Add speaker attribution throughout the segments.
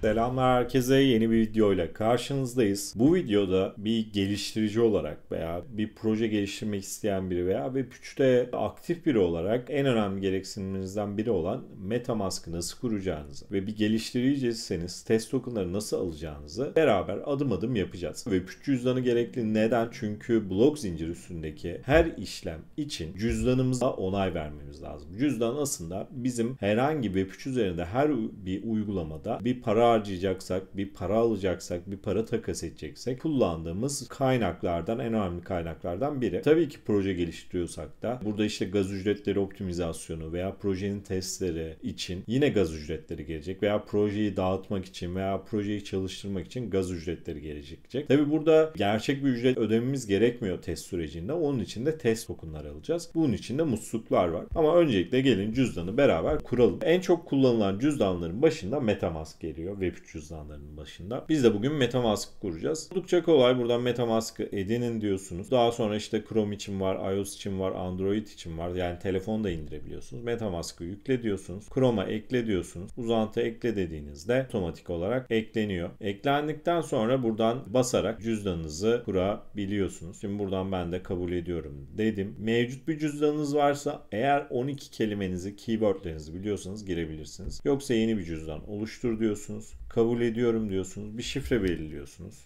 Speaker 1: Selamlar herkese yeni bir video ile karşınızdayız. Bu videoda bir geliştirici olarak veya bir proje geliştirmek isteyen biri veya Web3'te aktif biri olarak en önemli gereksinimlerinizden biri olan Metamask'ı nasıl kuracağınızı ve bir geliştiriciyseniz test tokenları nasıl alacağınızı beraber adım adım yapacağız. Web3 cüzdanı gerekli neden? Çünkü blok zincir üstündeki her işlem için cüzdanımıza onay vermemiz lazım. Cüzdan aslında bizim herhangi Web3 üzerinde her bir uygulamada bir para harcayacaksak, bir para alacaksak, bir para takas edeceksek kullandığımız kaynaklardan, en önemli kaynaklardan biri. Tabii ki proje geliştiriyorsak da burada işte gaz ücretleri optimizasyonu veya projenin testleri için yine gaz ücretleri gelecek veya projeyi dağıtmak için veya projeyi çalıştırmak için gaz ücretleri gelecek. Tabii burada gerçek bir ücret ödememiz gerekmiyor test sürecinde. Onun için de test tokenları alacağız. Bunun için de musluklar var. Ama öncelikle gelin cüzdanı beraber kuralım. En çok kullanılan cüzdanların başında Metamask geliyor Web3 cüzdanlarının başında. Biz de bugün Metamask kuracağız. Oldukça kolay. Buradan Metamask'ı edinin diyorsunuz. Daha sonra işte Chrome için var, iOS için var, Android için var. Yani telefon da indirebiliyorsunuz. Metamask'ı yükle diyorsunuz. Chrome'a ekle diyorsunuz. Uzantı ekle dediğinizde otomatik olarak ekleniyor. Eklendikten sonra buradan basarak cüzdanınızı kurabiliyorsunuz. Şimdi buradan ben de kabul ediyorum dedim. Mevcut bir cüzdanınız varsa eğer 12 kelimenizi, keywordlerinizi biliyorsanız girebilirsiniz. Yoksa yeni bir cüzdan oluştur diyorsunuz. Kabul ediyorum diyorsunuz. Bir şifre belirliyorsunuz.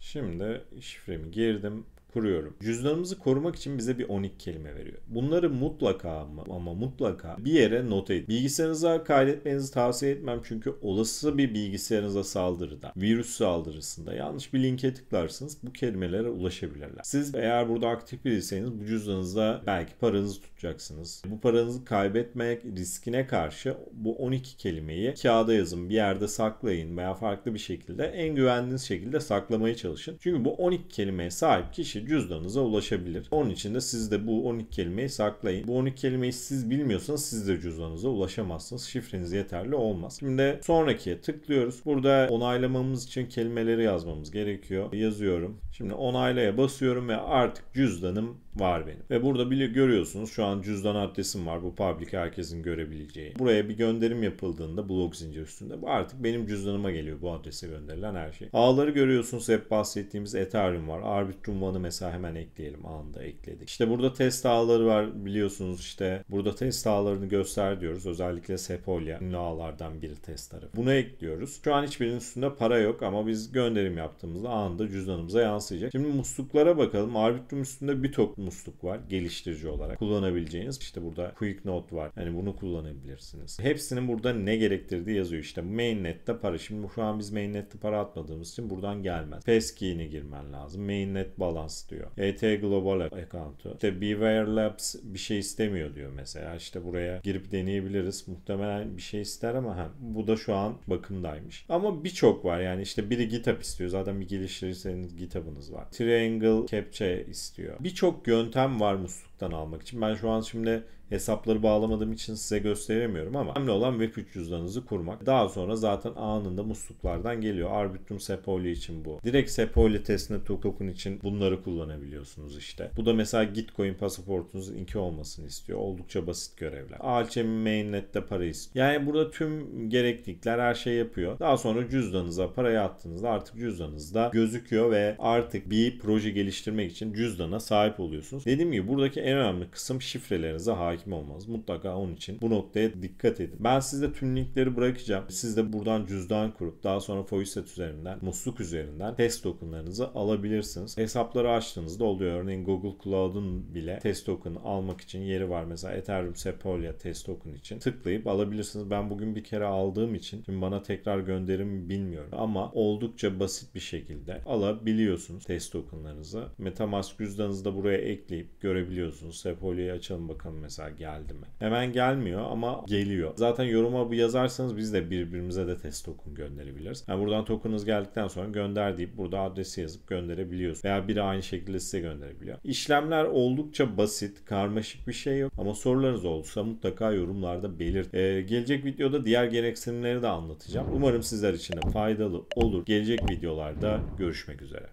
Speaker 1: Şimdi şifremi girdim kuruyorum. Cüzdanımızı korumak için bize bir 12 kelime veriyor. Bunları mutlaka ama, ama mutlaka bir yere not edin. Bilgisayarınıza kaydetmenizi tavsiye etmem çünkü olası bir bilgisayarınıza saldırıda, virüs saldırısında yanlış bir linke tıklarsınız bu kelimelere ulaşabilirler. Siz eğer burada aktif biriyseniz bu cüzdanınızda belki paranızı tutacaksınız. Bu paranızı kaybetmek riskine karşı bu 12 kelimeyi kağıda yazın, bir yerde saklayın veya farklı bir şekilde en güvendiğiniz şekilde saklamaya çalışın. Çünkü bu 12 kelimeye sahip kişi cüzdanınıza ulaşabilir. Onun için de siz de bu 12 kelimeyi saklayın. Bu 12 kelimeyi siz bilmiyorsanız siz de cüzdanınıza ulaşamazsınız. Şifreniz yeterli olmaz. Şimdi sonrakiye tıklıyoruz. Burada onaylamamız için kelimeleri yazmamız gerekiyor. Yazıyorum. Şimdi onaylaya basıyorum ve artık cüzdanım var benim. Ve burada bile görüyorsunuz şu an cüzdan adresim var. Bu public herkesin görebileceği. Buraya bir gönderim yapıldığında blok zincir üstünde bu artık benim cüzdanıma geliyor bu adrese gönderilen her şey. Ağları görüyorsunuz hep bahsettiğimiz Ethereum var. Arbitrum One'ı mesela hemen ekleyelim. Anında ekledik. İşte burada test ağları var biliyorsunuz işte. Burada test ağlarını göster diyoruz. Özellikle Sepolia ünlü ağlardan biri test tarafı. Bunu ekliyoruz. Şu an hiçbirinin üstünde para yok ama biz gönderim yaptığımızda anında cüzdanımıza yansıyacak. Şimdi musluklara bakalım. Arbitrum üstünde bir tok musluk var geliştirici olarak kullanabileceğiniz. işte burada Quick Note var. Yani bunu kullanabilirsiniz. Hepsinin burada ne gerektirdiği yazıyor. İşte mainnet'te para. Şimdi şu an biz mainnet'te para atmadığımız için buradan gelmez. Pesky'ini girmen lazım. Mainnet balans diyor. ET Global account'u. İşte Beware Labs bir şey istemiyor diyor mesela. İşte buraya girip deneyebiliriz. Muhtemelen bir şey ister ama ha, bu da şu an bakımdaymış. Ama birçok var. Yani işte biri GitHub istiyor. Zaten bir geliştirirseniz GitHub'ınız var. Triangle Capture istiyor. Birçok yöntem var mı? Facebook'tan almak için. Ben şu an şimdi hesapları bağlamadığım için size gösteremiyorum ama önemli olan web 3 cüzdanınızı kurmak. Daha sonra zaten anında musluklardan geliyor. Arbitrum Sepoli için bu. Direkt Sepoli testnet token için bunları kullanabiliyorsunuz işte. Bu da mesela Gitcoin pasaportunuzun inki olmasını istiyor. Oldukça basit görevler. alchemy mainnet'te para istiyor. Yani burada tüm gereklilikler her şey yapıyor. Daha sonra cüzdanınıza parayı attığınızda artık cüzdanınızda gözüküyor ve artık bir proje geliştirmek için cüzdana sahip oluyorsunuz. Dediğim gibi buradaki en önemli kısım şifrelerinize hakim olmanız. Mutlaka onun için bu noktaya dikkat edin. Ben size tüm linkleri bırakacağım. Siz de buradan cüzdan kurup daha sonra Foyset üzerinden, musluk üzerinden test tokenlarınızı alabilirsiniz. Hesapları açtığınızda oluyor. Örneğin Google Cloud'un bile test token almak için yeri var. Mesela Ethereum Sepolia test token için tıklayıp alabilirsiniz. Ben bugün bir kere aldığım için şimdi bana tekrar gönderim bilmiyorum ama oldukça basit bir şekilde alabiliyorsunuz test tokenlarınızı. Metamask cüzdanınızı da buraya ekleyip görebiliyorsunuz yazıyorsunuz. Sefolyo'yu açalım bakalım mesela geldi mi? Hemen gelmiyor ama geliyor. Zaten yoruma bu yazarsanız biz de birbirimize de test token gönderebiliriz. Yani buradan tokenınız geldikten sonra gönder deyip burada adresi yazıp gönderebiliyoruz. Veya biri aynı şekilde size gönderebiliyor. İşlemler oldukça basit, karmaşık bir şey yok. Ama sorularınız olursa mutlaka yorumlarda belirt. Ee, gelecek videoda diğer gereksinimleri de anlatacağım. Umarım sizler için de faydalı olur. Gelecek videolarda görüşmek üzere.